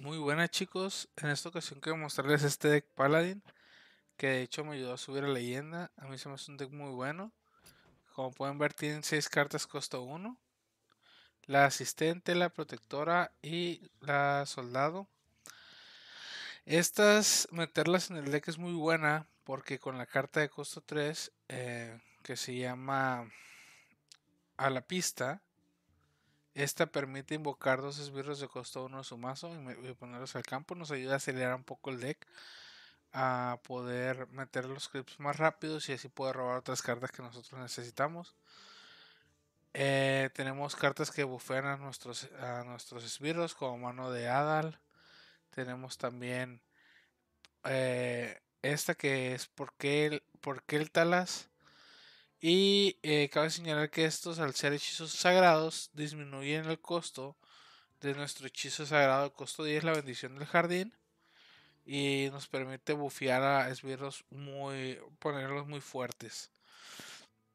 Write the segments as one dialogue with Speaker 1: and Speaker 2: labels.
Speaker 1: Muy buenas chicos, en esta ocasión quiero mostrarles este deck Paladin que de hecho me ayudó a subir a leyenda, a mí se me hace un deck muy bueno. Como pueden ver tienen 6 cartas costo 1, la asistente, la protectora y la soldado. Estas meterlas en el deck es muy buena porque con la carta de costo 3 eh, que se llama a la pista esta permite invocar dos esbirros de costo uno de su mazo y, ponerlos al campo. Nos ayuda a acelerar un poco el deck. A poder meter los creeps más rápidos y así poder robar otras cartas que nosotros necesitamos. Eh, tenemos cartas que bufean a nuestros, a nuestros esbirros como mano de Adal. Tenemos también eh, esta que es porque por el Talas y eh, cabe señalar que estos, al ser hechizos sagrados, disminuyen el costo de nuestro hechizo sagrado. El costo 10 la bendición del jardín. Y nos permite bufear a esbirros muy. ponerlos muy fuertes.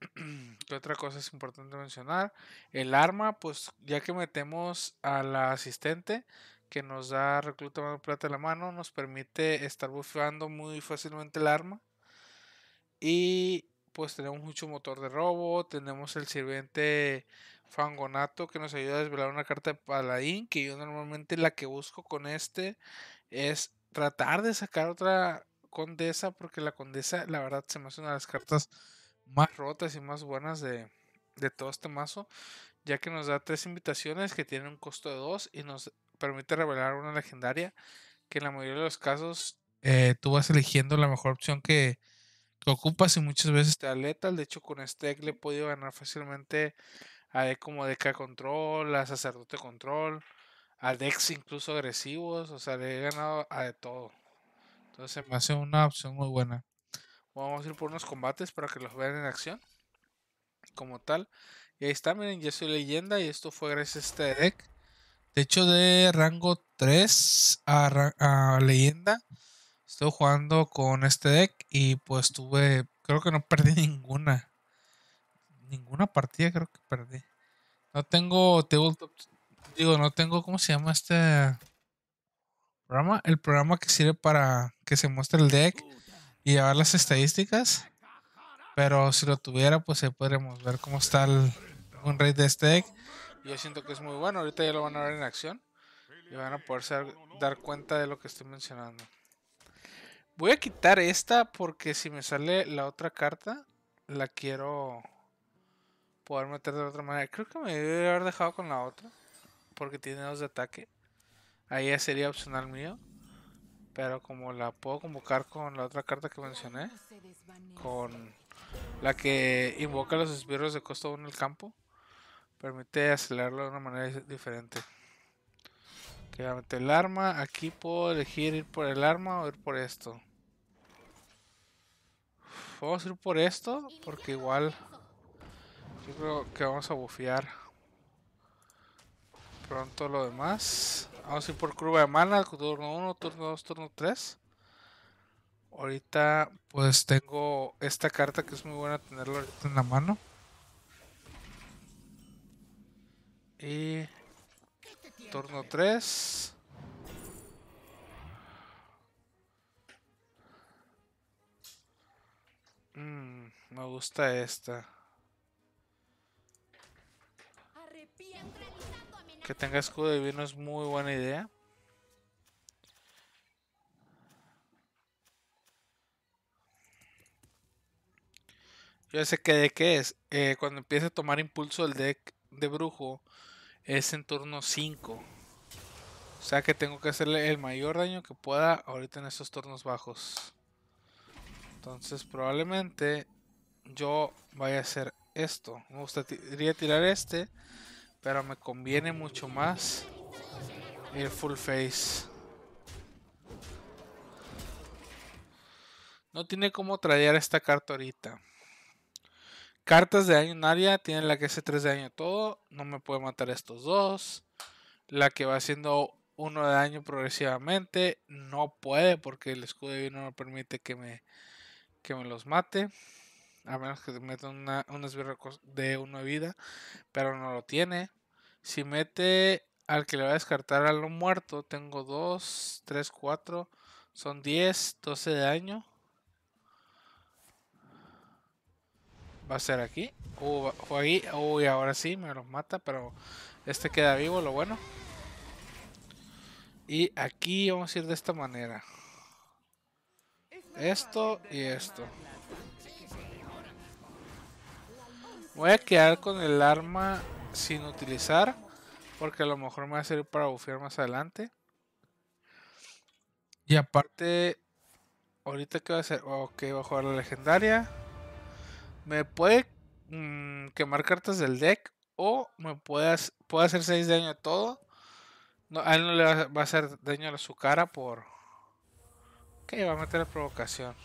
Speaker 1: otra cosa es importante mencionar? El arma, pues ya que metemos a la asistente que nos da recluta plata en la mano, nos permite estar bufeando muy fácilmente el arma. Y pues tenemos mucho motor de robo, tenemos el sirviente Fangonato que nos ayuda a desvelar una carta de paladín, que yo normalmente la que busco con este es tratar de sacar otra condesa, porque la condesa la verdad se me hace una de las cartas más rotas y más buenas de, todo este mazo, ya que nos da tres invitaciones que tienen un costo de dos y nos permite revelar una legendaria, que en la mayoría de los casos eh, tú vas eligiendo la mejor opción que que ocupas y muchas veces te da letal. De hecho, con este deck le he podido ganar fácilmente a de como Deca Control, a Sacerdote Control, a decks incluso agresivos. O sea, le he ganado a de todo. Entonces me hace una opción muy buena. Vamos a ir por unos combates para que los vean en acción. Como tal. Y ahí está, miren, ya soy leyenda y esto fue gracias a este deck. De hecho, de rango 3 a leyenda Estuve jugando con este deck y pues tuve, creo que no perdí ninguna. Ninguna partida creo que perdí. No tengo tabletop, digo, no tengo, ¿cómo se llama este programa? El programa que sirve para que se muestre el deck y llevar las estadísticas. Pero si lo tuviera, pues ahí podríamos ver cómo está el, un raid de este deck. Yo siento que es muy bueno, ahorita ya lo van a ver en acción y van a poder dar cuenta de lo que estoy mencionando. Voy a quitar esta porque si me sale la otra carta, la quiero poder meter de otra manera. Creo que me debe haber dejado con la otra. Porque tiene dos de ataque. Ahí ya sería opcional mío. Pero como la puedo convocar con la otra carta que mencioné. Con la que invoca los esbirros de costo 1 en el campo. Permite acelerarlo de una manera diferente el arma, aquí puedo elegir ir por el arma o ir por esto. Vamos a ir por esto, porque igual yo creo que vamos a bufear pronto lo demás. Vamos a ir por curva de mana, turno 1, turno 2, turno 3. Ahorita pues tengo esta carta que es muy buena tenerla ahorita en la mano. Y Torno 3. Mm, me gusta esta. Que tenga escudo divino es muy buena idea. Yo sé que de qué es. Eh, cuando empiece a tomar impulso el deck de brujo, es en turno 5. O sea que tengo que hacerle el mayor daño que pueda ahorita en estos turnos bajos. Entonces probablemente yo vaya a hacer esto. Me gustaría tirar este, pero me conviene mucho más el full face. No tiene como tradear esta carta ahorita. Cartas de daño en área, tiene la que hace 3 de daño todo, no me puede matar estos dos. La que va haciendo 1 de daño progresivamente, no puede porque el escudo divino no permite que me, me los mate. A menos que te una, un esbirro de 1 de vida, pero no lo tiene. Si mete al que le va a descartar a lo muerto, tengo 2, 3, 4, son 10, 12 de daño. va a ser aquí. ahí. Uy, ahora sí, me los mata, pero este queda vivo, lo bueno. Y aquí vamos a ir de esta manera. Esto y esto. Voy a quedar con el arma sin utilizar. Porque a lo mejor me va a servir para bufear más adelante. Y aparte, ahorita que va a hacer... Ok, va a jugar la legendaria. Me puede mm, quemar cartas del deck o me puede, puede hacer 6 daño a todo. a él no le va, a hacer daño a su cara por... Ok, va a meter provocación.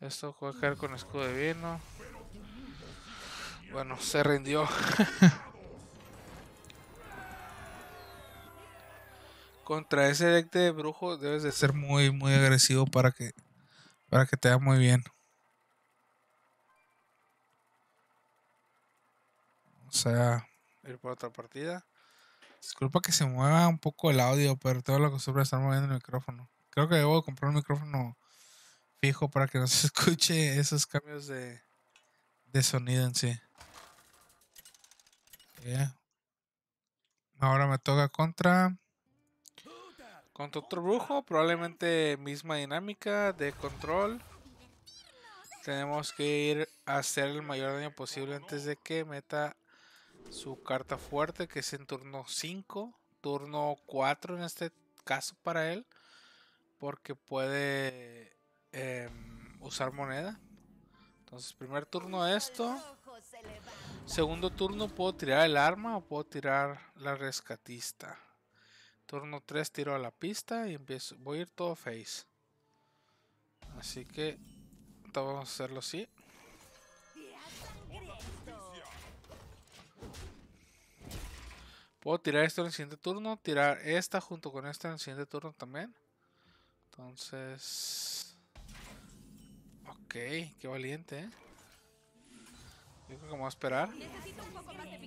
Speaker 1: Esto puede caer con escudo de vino. Bueno, se rindió. contra ese deck de brujo debes de ser muy, muy agresivo para que, para que te vea muy bien. O sea, ir por otra partida. Disculpa que se mueva un poco el audio, pero tengo la costumbre de estar moviendo el micrófono. Creo que debo comprar un micrófono fijo para que no se escuche esos cambios de, sonido en sí. Ahora me toca contra contra otro brujo, probablemente misma dinámica de control. Tenemos que ir a hacer el mayor daño posible antes de que meta su carta fuerte, que es en turno 5, turno 4 en este caso para él, porque puede em, usar moneda. Entonces, primer turno esto. Segundo turno puedo tirar el arma o puedo tirar la rescatista. Turno 3 tiro a la pista y empiezo. Voy a ir todo face. Así que vamos a hacerlo así. Puedo tirar esto en el siguiente turno. Tirar esta junto con esta en el siguiente turno también. Entonces... Ok, qué valiente, ¿eh? Yo creo que a esperar. Necesito un poco más de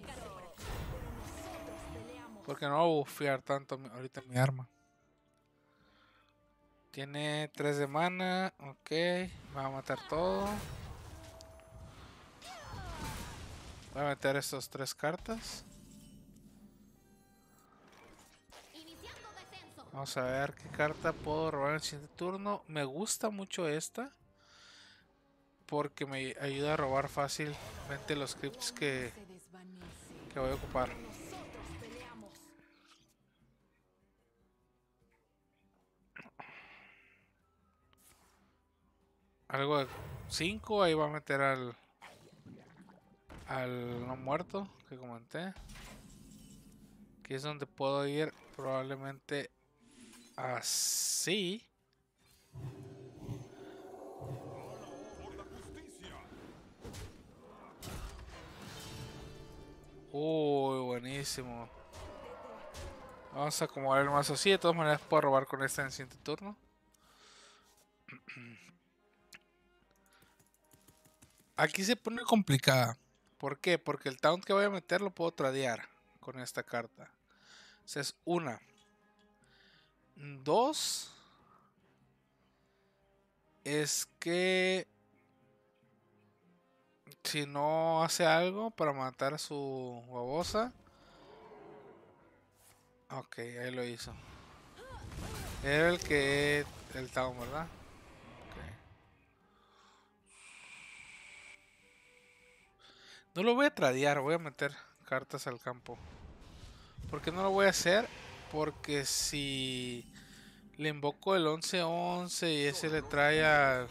Speaker 1: porque no voy a bufear tanto ahorita mi arma. Tiene 3 de mana. Ok. Va a matar todo. Voy a meter estas tres cartas. Vamos a ver qué carta puedo robar en el siguiente turno. Me gusta mucho esta. Porque me ayuda a robar fácilmente los scripts que, que voy a ocupar. algo de 5, ahí va a meter al al no muerto que comenté. Que es donde puedo ir probablemente así. Uy, buenísimo. Vamos a acomodar el más así. De todas maneras puedo robar con esta en el siguiente turno. Aquí se pone complicada. ¿Por qué? Porque el taunt que voy a meter lo puedo tradear con esta carta. es una. Dos. Es que... Si no hace algo para matar a su babosa. Ok, ahí lo hizo. Era el que... El taunt, ¿verdad? No lo voy a tradear, voy a meter cartas al campo. ¿Por qué no lo voy a hacer? Porque si le invoco el 11-11 y ese le trae a...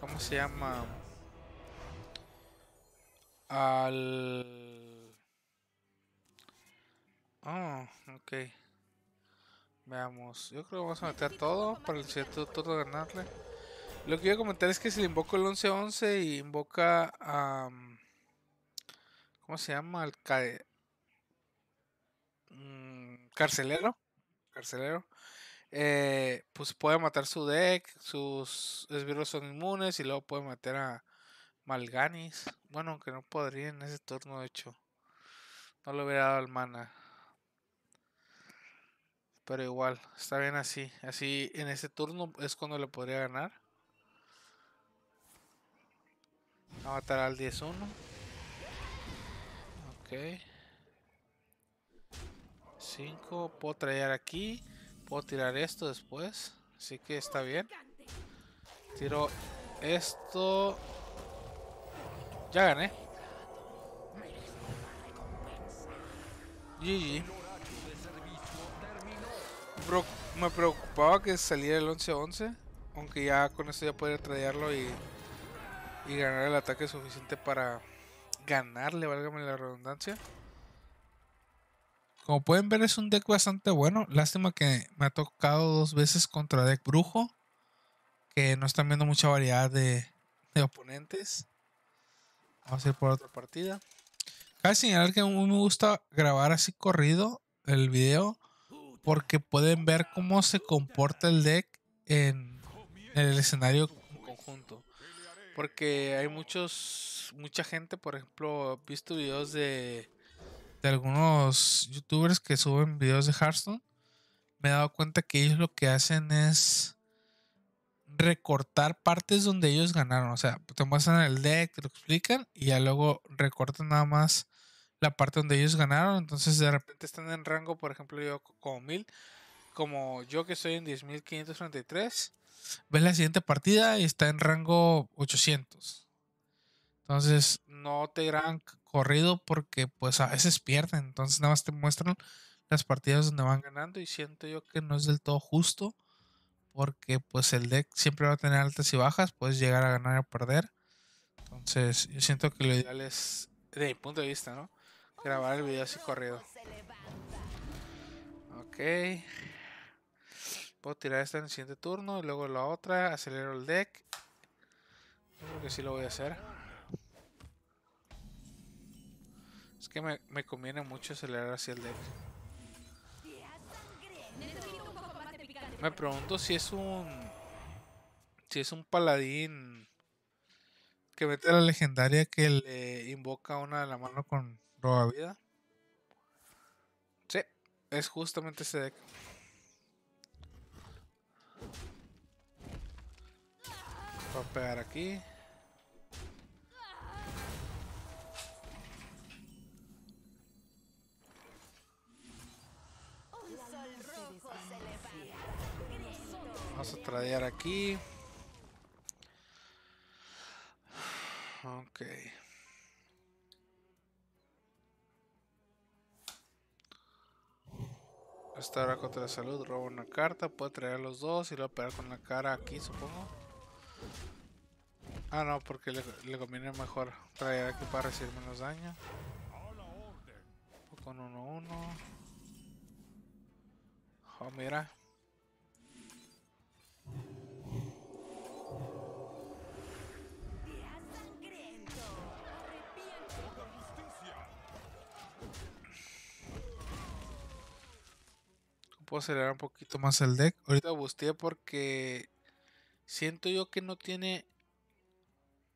Speaker 1: ¿Cómo se llama? Al... Ah, ok. Veamos. Yo creo que vamos a meter todo para el cierto todo ganarle. Lo que voy a comentar es que si le invoco el 11-11 y invoca a... ¿Cómo se llama? El mm, carcelero. Carcelero. Eh, pues puede matar su deck, sus esbirros son inmunes y luego puede matar a Malganis. Bueno, aunque no podría en ese turno, de hecho. No le hubiera dado al mana. Pero igual, está bien así. Así en ese turno es cuando le podría ganar. a matar al 10-1. 5. Puedo traer aquí. Puedo tirar esto después. Así que está bien. Tiro esto. Ya gané. GG. me preocupaba que saliera el 11-11. Aunque ya con esto ya podría traerlo y, y ganar el ataque suficiente para ganarle, válgame la redundancia. Como pueden ver, es un deck bastante bueno. Lástima que me ha tocado dos veces contra deck brujo. Que no están viendo mucha variedad de, oponentes. Vamos a ir por otra partida. Cabe señalar que a me gusta grabar así corrido el video. Porque pueden ver cómo se comporta el deck en, el escenario conjunto. Porque hay muchos, mucha gente, por ejemplo, he visto videos de, de algunos youtubers que suben videos de Hearthstone. Me he dado cuenta que ellos lo que hacen es recortar partes donde ellos ganaron. O sea, te muestran el deck, te lo explican y ya luego recortan nada más la parte donde ellos ganaron. Entonces de repente están en rango, por ejemplo, yo como 1000, como yo que estoy en 10.533 ves la siguiente partida y está en rango 800. Entonces no te gran corrido porque pues a veces pierden. Entonces nada más te muestran las partidas donde van ganando y siento yo que no es del todo justo porque pues el deck siempre va a tener altas y bajas, puedes llegar a ganar o perder. Entonces yo siento que lo ideal es, de mi punto de vista, ¿no? Grabar el video así corrido. Ok. Puedo tirar esta en el siguiente turno y luego la otra. Acelero el deck. creo que sí lo voy a hacer. Es que me, conviene mucho acelerar hacia el deck. Me pregunto si es un... Si es un paladín que mete la legendaria que le invoca una de la mano con roba vida. Sí, es justamente ese deck. Vamos a pegar aquí. Vamos a tradear aquí. Ok. la contra la salud, Robo una carta, puede traer los dos y lo pegar con la cara aquí, supongo. Ah, no, porque le, conviene mejor traer aquí para recibir menos daño. con 1-1. Oh, mira. Puedo acelerar un poquito más el deck. Ahorita busteé porque Siento yo que no tiene.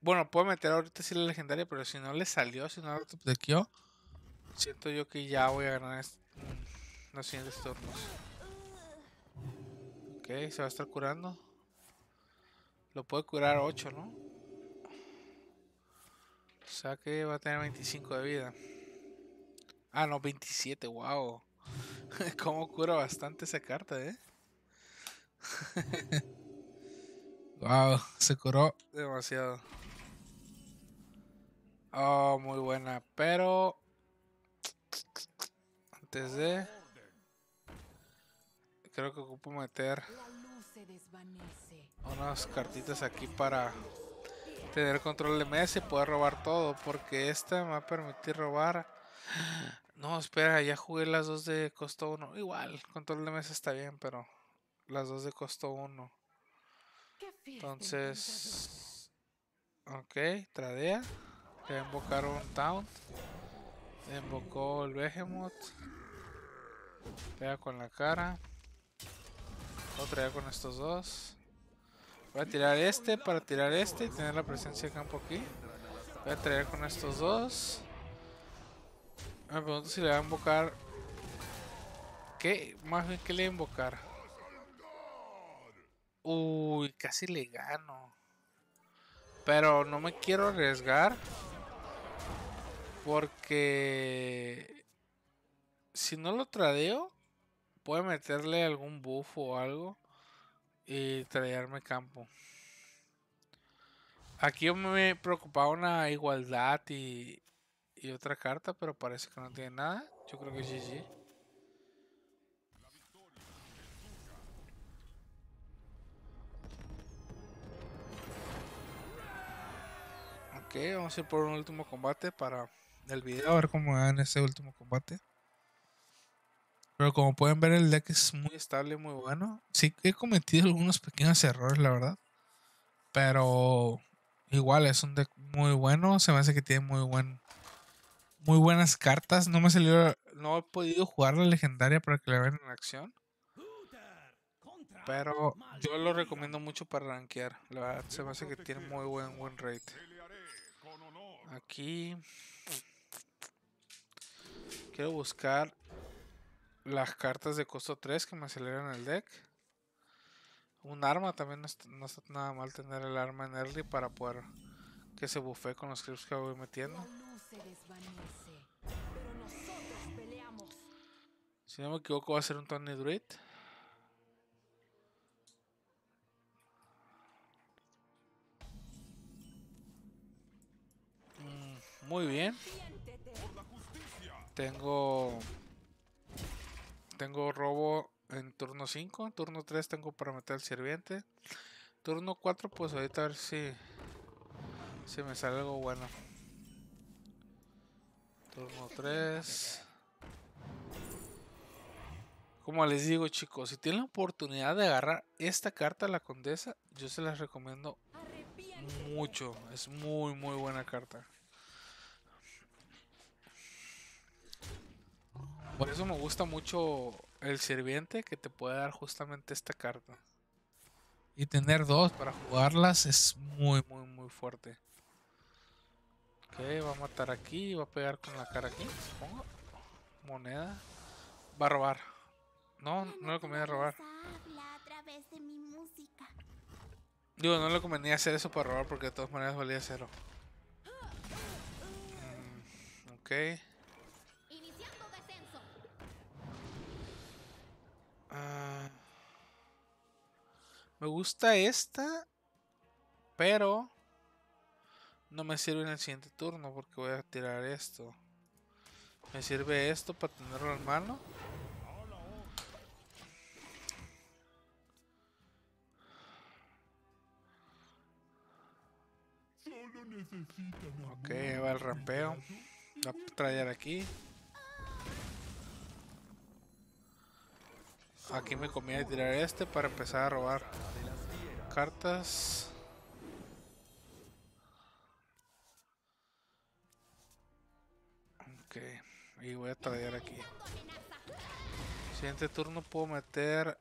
Speaker 1: Bueno, puedo meter ahorita Si la legendaria, pero si no le salió, si no la topdequeó, siento yo que ya voy a ganar mm, los siguientes turnos. Ok, se va a estar curando. Lo puede curar 8, ¿no? O sea que va a tener 25 de vida. Ah, no, 27, wow. Como cura bastante esa carta, eh? Wow, se curó demasiado. Oh, muy buena. Pero. Antes de. Creo que ocupo meter. Unas cartitas aquí para. Tener control de mesa y poder robar todo. Porque esta me va a permitir robar. No, espera, ya jugué las dos de costo uno Igual, control de mesa está bien, pero. Las dos de costo uno
Speaker 2: entonces.
Speaker 1: Ok, tradea. invocar un Taunt. Invocó el Behemoth. Pega con la cara. Otra ya con estos dos. Voy a tirar este para tirar este y tener la presencia de campo aquí. Voy a traer con estos dos. Me pregunto si le va a invocar. ¿Qué? Más bien que le voy a invocar. Uy, casi le gano. Pero no me quiero arriesgar. Porque... Si no lo tradeo, puede meterle algún buff o algo. Y tradearme campo. Aquí me preocupaba una igualdad y, y otra carta, pero parece que no tiene nada. Yo creo que GG. Ok, vamos a ir por un último combate para el video, a ver cómo va en este último combate. Pero como pueden ver, el deck es muy estable, muy bueno. Sí he cometido algunos pequeños errores, la verdad. Pero igual es un deck muy bueno. Se me hace que tiene muy buen. Muy buenas cartas. No me salió. No he podido jugar la legendaria para que la vean en acción. Pero yo lo recomiendo mucho para rankear. La se me hace que tiene muy buen, buen rate. Aquí. Quiero buscar las cartas de costo 3 que me aceleran el deck. Un arma también no está, nada mal tener el arma en early para poder que se bufee con los creeps que voy metiendo. Si no me equivoco va a ser un Tony Druid. Muy bien. Tengo... Tengo robo en turno 5. En turno 3 tengo para meter al sirviente. Turno 4 pues ahorita a ver si... Si me sale algo bueno. Turno 3. Como les digo chicos, si tienen la oportunidad de agarrar esta carta a la condesa, yo se las recomiendo mucho. Es muy muy buena carta. Por eso me gusta mucho el sirviente que te puede dar justamente esta carta. Y tener dos para jugarlas es muy, muy, muy fuerte. Ok, va a matar aquí, va a pegar con la cara aquí, supongo. Moneda. Va a robar. No, no le convenía robar. Digo, no le convenía hacer eso para robar porque de todas maneras valía cero. Mm, ok. Ah, me gusta esta, pero no me sirve en el siguiente turno porque voy a tirar esto. Me sirve esto para tenerlo en mano. ok, va el rampeo. a traer aquí. Aquí me conviene tirar este para empezar a robar cartas. Ok, y voy a traer aquí. Siguiente turno puedo meter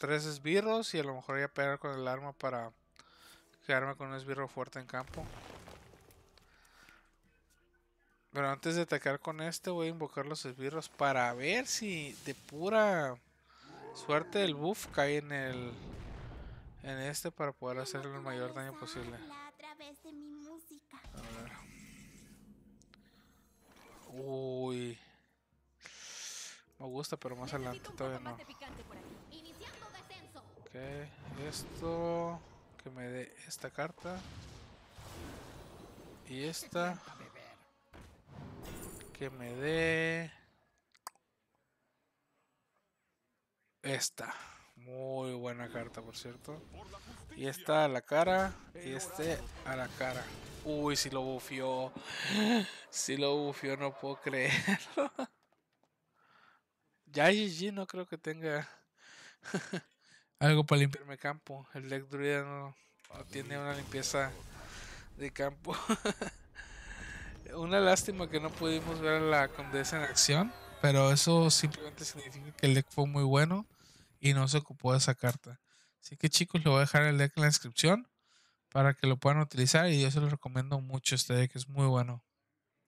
Speaker 1: tres esbirros y a lo mejor voy a pegar con el arma para quedarme con un esbirro fuerte en campo. Pero antes de atacar con este voy a invocar los esbirros para ver si de pura Suerte el buff cae en el en este para poder hacerle el mayor daño posible. A ver. Uy. Me gusta, pero más adelante todavía no. Ok, esto que me dé esta carta y esta que me dé esta. Muy buena carta, por cierto. Y esta a la cara. Y este a la cara. Uy, si lo bufió. Si lo bufió, no puedo creerlo. Ya GG no creo que tenga algo para limpiarme campo. El deck druida no tiene una limpieza de campo. una lástima que no pudimos ver a la condesa en acción. Pero eso simplemente significa que el deck fue muy bueno y no se ocupó de esa carta. Así que chicos, le voy a dejar el deck en la descripción para que lo puedan utilizar y yo se lo recomiendo mucho este deck, es muy bueno.